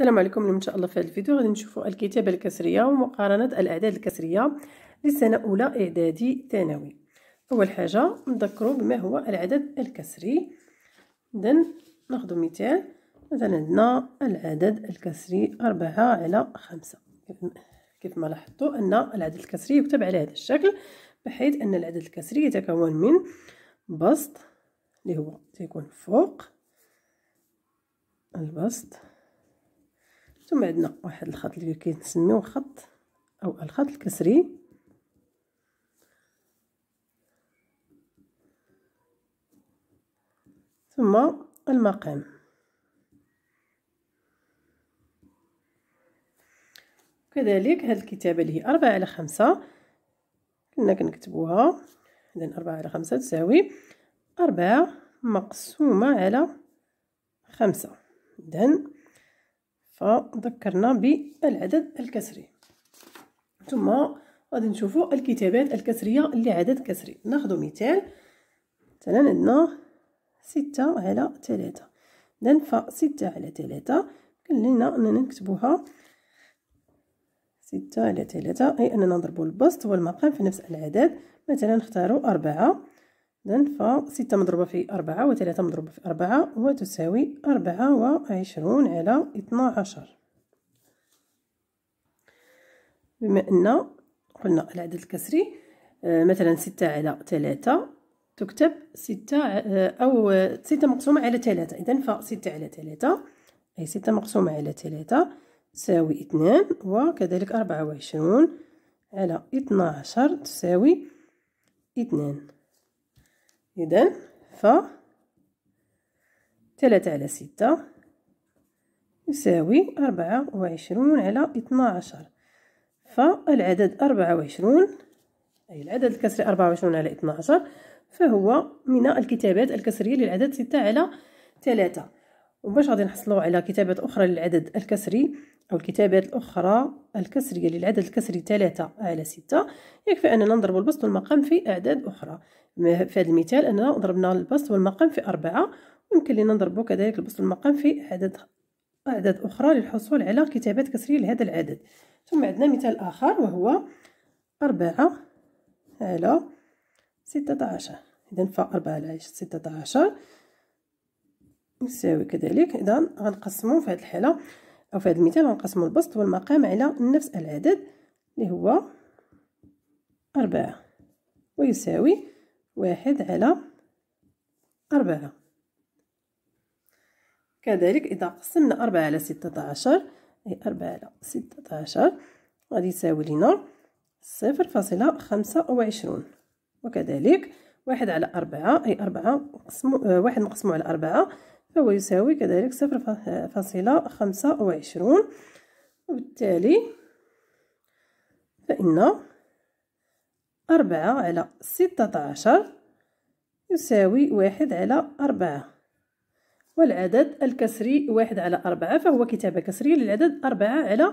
السلام عليكم اليوم ان شاء الله في هذا الفيديو غادي نشوفوا الكتابه الكسريه ومقارنه الاعداد الكسريه لسنه اولى اعدادي ثانوي اول حاجه نذكروا بما هو العدد الكسري اذا ناخذ مثال مثلا عندنا العدد الكسري أربعة على خمسة كيف ما لاحظتوا ان العدد الكسري يكتب على هذا الشكل بحيث ان العدد الكسري يتكون من بسط اللي هو تيكون فوق البسط ثم عندنا واحد الخط اللي كنسميوه خط او الخط الكسري ثم المقام كذلك هاد الكتابه اللي هي أربعة على خمسة كنا كنكتبوها اذا أربعة على خمسة تساوي أربعة مقسومه على خمسة اذا فذكرنا بالعدد الكسري ثم غادي نشوفوا الكتابات الكسريه عدد كسري ناخذ مثال مثلا عندنا ستة على ثلاثة إذن فستة على ثلاثة كان أننا نكتبوها ستة على ثلاثة أي أننا نضرب البسط والمقام في نفس العدد مثلا نختار أربعة إذن فستة مضروبة في أربعة وثلاثة مضروبة في أربعة وتساوي أربعة وعشرون على اثنا عشر بما أن قلنا العدد الكسري مثلا ستة على ثلاثة تكتب ستة أو ستة مقسومة على ثلاثة إذن فستة على ثلاثة أي ستة مقسومة على ثلاثة تساوي اثنان وكذلك أربعة وعشرون على اثنا عشر تساوي اثنان إذا ف تلاتة على ستة يساوي أربعة وعشرون على اثنا عشر فالعدد أربعة وعشرون أي العدد الكسري أربعة وعشرون على اثنا عشر فهو من الكتابات الكسرية للعدد ستة على تلاتة وباش غادي نحصلو على كتابات أخرى للعدد الكسري أو الكتابات الأخرى الكسرية للعدد الكسري ثلاثة على ستة يكفي أننا نضرب البسط والمقام في أعداد أخرى في هذا المثال أننا ضربنا البسط والمقام في أربعة ويمكن لنا نضربه كذلك البسط والمقام في عدد أعداد أخرى للحصول على كتابات كسرية لهذا العدد ثم عندنا مثال آخر وهو أربعة على ستة عشر إذا فأربعة على ستة عشر يساوي كذلك إذا غنقسمو في هذه الحالة أو في هذا المثال غنقسمو البسط والمقام على نفس العدد اللي هو أربعة ويساوي واحد على أربعة كذلك إذا قسمنا أربعة على ستة عشر أي أربعة على ستة عشر غادي يساوي لنا صفر فاصلة خمسة وعشرون وكذلك واحد على أربعة أي أربعة آه، واحد نقسمو على أربعة فهو يساوي كذلك صفر فاصلة خمسة وعشرون وبالتالي فإن أربعة على ستة عشر يساوي واحد على أربعة والعدد الكسري واحد على أربعة فهو كتابة كسرية للعدد أربعة على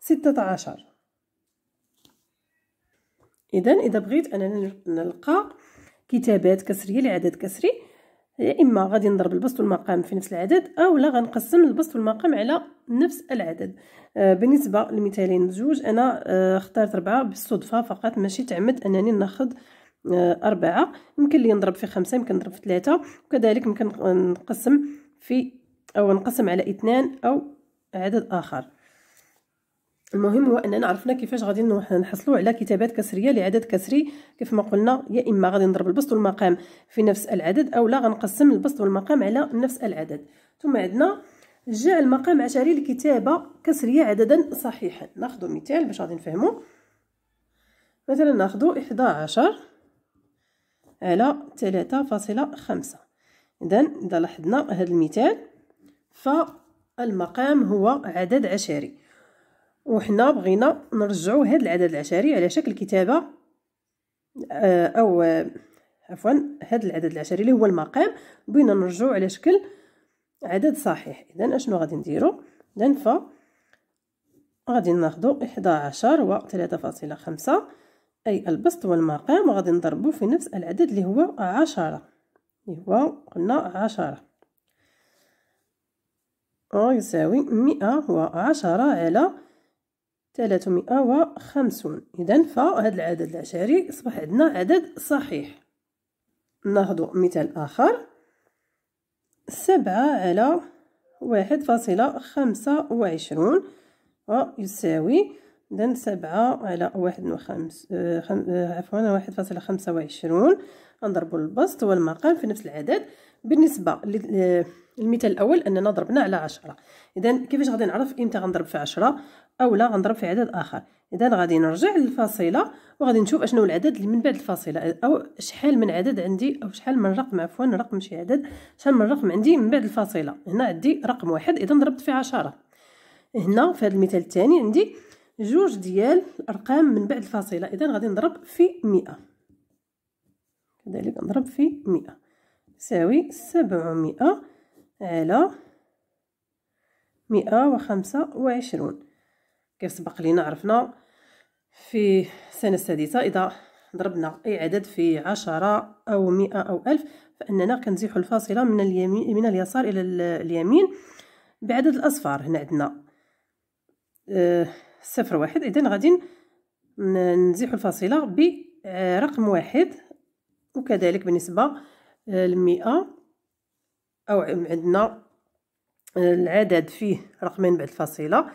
ستة عشر إذا إذا بغيت أننا نلقى كتابات كسرية لعدد كسري يا اما غادي نضرب البسط والمقام في نفس العدد او لا غنقسم البسط والمقام على نفس العدد آه، بالنسبه للمثالين بجوج انا آه، اخترت أربعة بالصدفه فقط ماشي تعمد انني ناخذ آه، أربعة يمكن لي نضرب في خمسة يمكن نضرب في ثلاثة وكذلك يمكن نقسم في او نقسم على اثنان او عدد اخر المهم هو اننا عرفنا كيفاش غادي نحصلوا على كتابات كسريه لعدد كسري كيف ما قلنا يا اما غادي نضرب البسط والمقام في نفس العدد او لا غنقسم البسط والمقام على نفس العدد ثم عندنا جعل مقام عشري لكتابه كسريه عددا صحيحا ناخذ مثال باش غادي نفهمو مثلا ناخذ 11 على 3.5 اذا اذا لاحظنا هذا المثال فالمقام هو عدد عشري وحنا بغينا نرجعو هاد العدد العشري على شكل كتابه آه، او آه، عفوا هاد العدد العشري اللي هو المقام بغينا نرجعو على شكل عدد صحيح اذا اشنو غادي نديرو اذا ف غادي ناخدو 11 و 3.5 اي البسط والمقام وغادي نضربو في نفس العدد اللي هو 10 اللي هو قلنا 10 ويساوي 110 على ثلاثمائة وخمسون إذا فهذا العدد العشري أصبح عندنا عدد صحيح ناخذ مثال آخر سبعة على واحد فاصلة خمسة وعشرون ويساوي آه، إذا سبعة على واحد وخمس عفوا واحد فاصلة خمسة وعشرون نضرب البسط والمقام في نفس العدد بالنسبة للمثال آه، الأول أننا ضربنا على عشرة إذا كيفاش غادي نعرف إمتى غنضرب في عشرة اولا غنضرب في عدد اخر اذا غادي نرجع للفاصله وغادي نشوف اشنو العدد اللي من بعد الفاصله او شحال من عدد عندي او شحال من رقم عفوا رقم شي عدد شحال من رقم عندي من بعد الفاصله هنا عندي رقم واحد اذا ضربت في عشرة هنا في هذا المثال الثاني عندي جوج ديال الارقام من بعد الفاصله اذا غادي نضرب في مئة كذلك نضرب في مئة تساوي سبعمئة على مئة وخمسة وعشرون كيف سبق لينا عرفنا في السنة السادسة إذا ضربنا أي عدد في عشرة أو مئة أو ألف فإننا كنزيح الفاصلة من اليمين من اليسار إلى اليمين بعدد الأصفار هنا عندنا آه، صفر واحد إذن غادي نزيح الفاصلة برقم آه، واحد وكذلك بالنسبة للمئة أو عندنا آه، العدد فيه رقمين بعد الفاصلة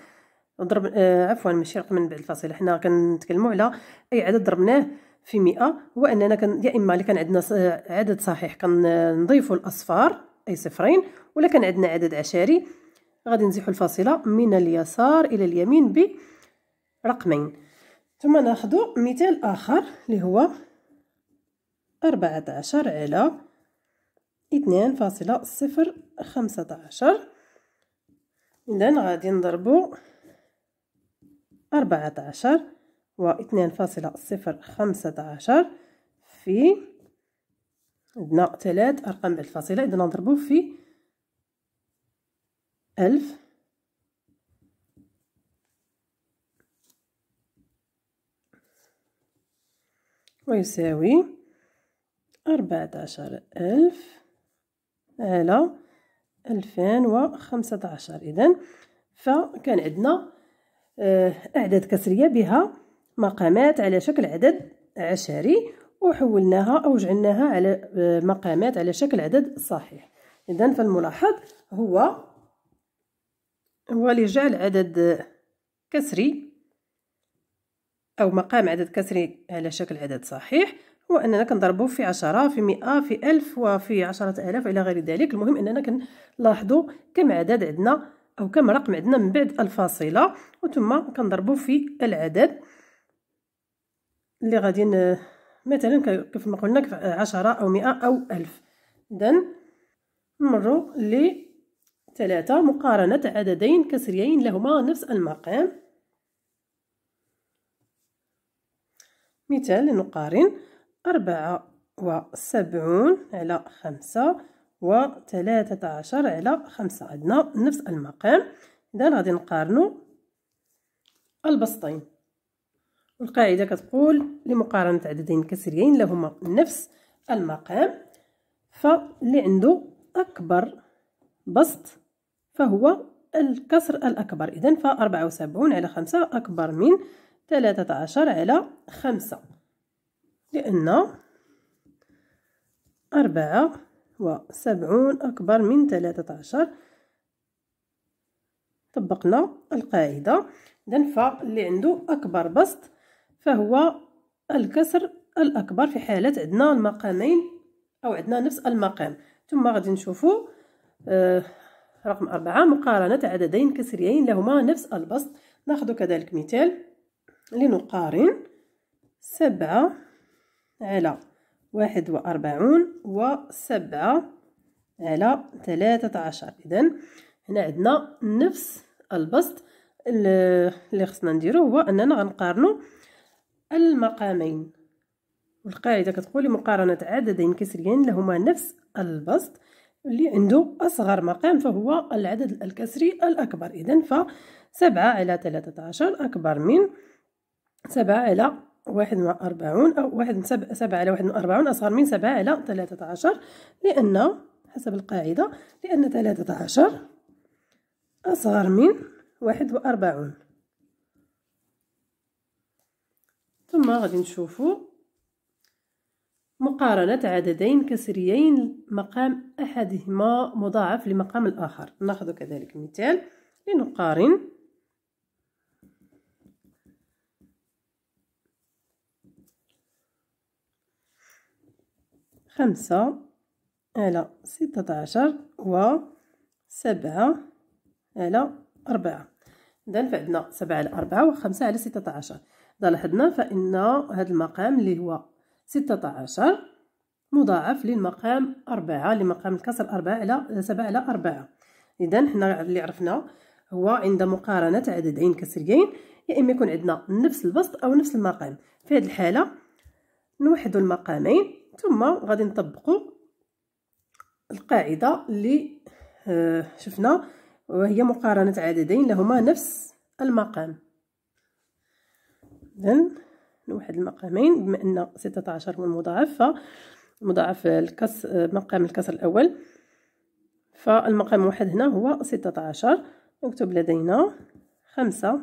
ضرب آه عفوا ماشي رقم من بعد الفاصله حنا كنتكلموا على اي عدد ضربناه في 100 هو اننا كان يا اما اللي كان عندنا آه، عدد صحيح كنضيفوا الاصفار اي صفرين ولا كان عندنا عدد عشري غادي نزيحوا الفاصله من اليسار الى اليمين برقمين ثم ناخذ مثال اخر اللي هو 14 على 2.015 اذا غادي نضربو أربعة عشر واثنين فاصلة صفر خمسة عشر في عندنا تلات أرقام بعد الفاصلة إذا نضربو في ألف ويساوي أربعة عشر ألف على ألفين وخمسة عشر إذن فكان عندنا آه، أعداد كسرية بها مقامات على شكل عدد عشري وحولناها أو جعلناها على آه، مقامات على شكل عدد صحيح إذا فالملاحظ هو هو لجعل عدد كسري أو مقام عدد كسري على شكل عدد صحيح هو أننا كنضربه في عشرة في مئة في ألف وفي عشرة آلاف إلى غير ذلك المهم أننا كنلاحظو كم عدد عندنا أو كم رقم عندنا من بعد الفاصلة وثم كنضربو في العدد اللي غادي مثلا كيف ما قلنا عشرة أو مئة أو ألف نمروا نمرو ثلاثة مقارنة عددين كسريين لهما نفس المقام مثال نقارن أربعة وسبعون على خمسة وثلاثة عشر على خمسة عندنا نفس المقام إذا غادي نقارنو البسطين والقاعدة كتقول لمقارنة عددين كسريين لهما نفس المقام فاللي عنده أكبر بسط فهو الكسر الأكبر إذن فأربعة وسبعون على خمسة أكبر من تلاتة عشر على خمسة لأن أربعة وسبعون أكبر من ثلاثة عشر طبقنا القاعدة إذن فاللي عنده أكبر بسط فهو الكسر الأكبر في حالة عندنا المقامين أو عندنا نفس المقام ثم غادي نشوفو آه رقم أربعة مقارنة عددين كسريين لهما نفس البسط ناخذ كذلك مثال لنقارن سبعة على واحد وأربعون وسبعة على ثلاثة عشر إذن هنا عندنا نفس البسط اللي خصنا نديرو هو أننا غنقارنو المقامين والقاعدة كتقول مقارنة عددين كسريين لهما نفس البسط اللي عنده أصغر مقام فهو العدد الكسري الأكبر إذن فسبعة على ثلاثة عشر أكبر من سبعة على واحد مع أربعون أو واحد من سبعة, سبعة على واحد من أربعون أصغر من سبعة على ثلاثة عشر لأن حسب القاعدة لأن ثلاثة عشر أصغر من واحد وأربعون ثم غادي نشوفو مقارنة عددين كسريين مقام أحدهما مضاعف لمقام الآخر ناخذ كذلك مثال لنقارن خمسة على ستة عشر و سبعة على أربعة إذا فعندنا سبعة على أربعة وخمسة على ستة عشر إذا لاحظنا فإن هذا المقام اللي هو ستة عشر مضاعف للمقام أربعة لمقام الكسر أربعة على سبعة على أربعة إذا حنا اللي عرفنا هو عند مقارنة عددين كسريين يا إما يكون عندنا نفس البسط أو نفس المقام في هذه الحالة نوحد المقامين ثم غادي نطبقوا القاعده اللي آه، شفنا وهي مقارنه عددين لهما نفس المقام اذا نوحد المقامين بما ان 16 هو المضاعف فمضاعف الكس مقام الكسر الاول فالمقام واحد هنا هو 16 نكتب لدينا 5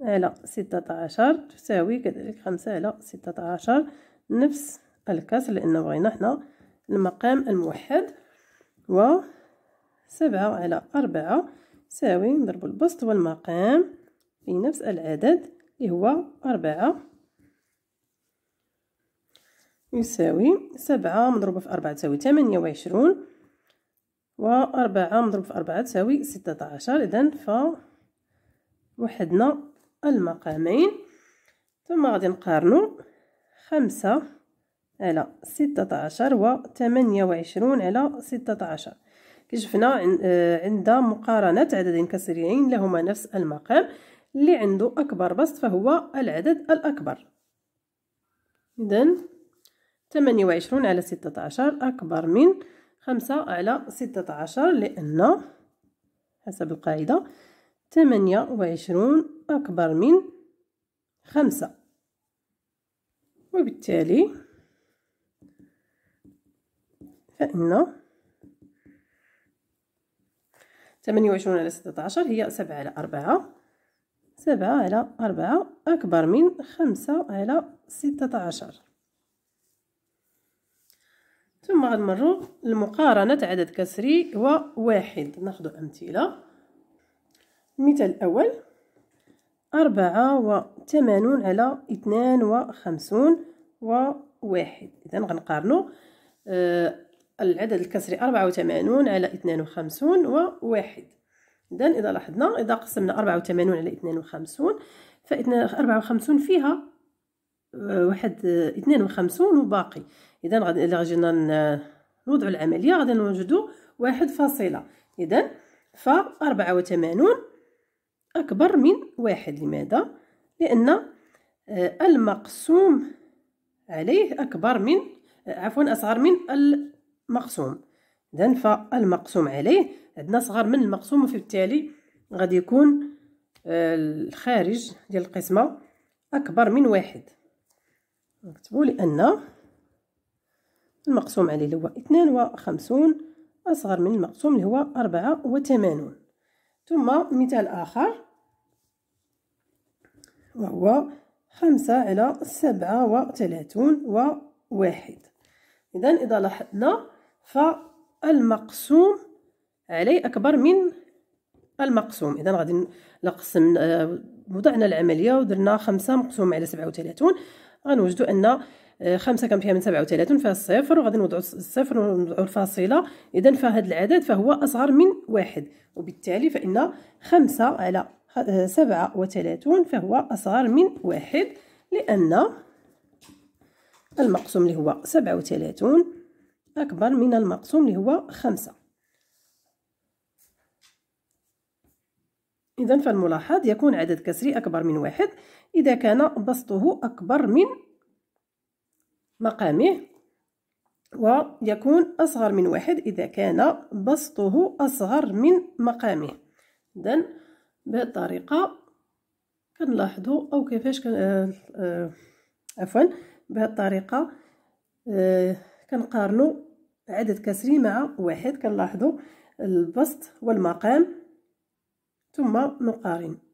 على 16 تساوي كذلك 5 على 16 نفس الكسر لأن بغينا حنا المقام الموحد و سبعة على أربعة تساوي نضرب البسط والمقام في نفس العدد اللي هو أربعة يساوي سبعة مضروبة في أربعة تساوي ثمانية وعشرون وأربعة مضروبة في أربعة تساوي ستة عشر إذن فوحدنا المقامين ثم غادي نقارنو خمسة على ستة عشر وثمانية وعشرون على ستة عشر كشفنا آه، عند مقارنة عددين كسريين لهما نفس المقام اللي عنده أكبر بسط فهو العدد الأكبر إذا 28 على 16 أكبر من 5 على 16 لأن حسب القاعدة 28 أكبر من 5 وبالتالي فإن 28 على 16 هي 7 على 4 7 على 4 أكبر من 5 على 16 ثم غنمرو لمقارنة عدد كسري وواحد ناخدو أمثلة المثال الأول أربعة تمانون على اثنان وخمسون وواحد إذا غنقارنو آه، العدد الكسري 84 على 52 و 1 إذن إذا لاحظنا إذا قسمنا 84 على 52 ف 54 فيها آه، واحد 52 آه، وباقي إذن غادي إلا جينا آه، نوضعوا العملية غادي نوجدوا واحد فاصلة إذن ف 84 أكبر من واحد لماذا؟ لأن المقسوم عليه أكبر من عفوا أصغر من مقسوم إذا فالمقسوم عليه عندنا صغر من المقسوم وبالتالي غادي يكون آه، الخارج ديال القسمة أكبر من واحد نكتبو لأن المقسوم عليه اللي هو اثنان وخمسون أصغر من المقسوم اللي هو أربعة وثمانون ثم مثال آخر وهو خمسة على سبعة وثلاثون وواحد إذا إذا لاحظنا فالمقسوم عليه أكبر من المقسوم إذا غادي نقسم وضعنا آه، العملية ودرنا خمسة مقسوم على سبعة وثلاثون غنوجدو أن آه، خمسة كم فيها من سبعة وثلاثون فيها الصفر وغادي نوضعو الصفر ونوضعو الفاصلة إذا فهاد العدد فهو أصغر من واحد وبالتالي فإن خمسة على آه، سبعة وثلاثون فهو أصغر من واحد لأن المقسوم اللي هو سبعة وثلاثون أكبر من المقسوم اللي هو خمسة إذا فالملاحظ يكون عدد كسري أكبر من واحد إذا كان بسطه أكبر من مقامه ويكون أصغر من واحد إذا كان بسطه أصغر من مقامه إذا بهذه الطريقة كنلاحظوا أو كيفاش كن... آه آه عفوا بهذه الطريقة آه كنقارنوا عدد كسري مع واحد كنلاحظوا البسط والمقام ثم نقارن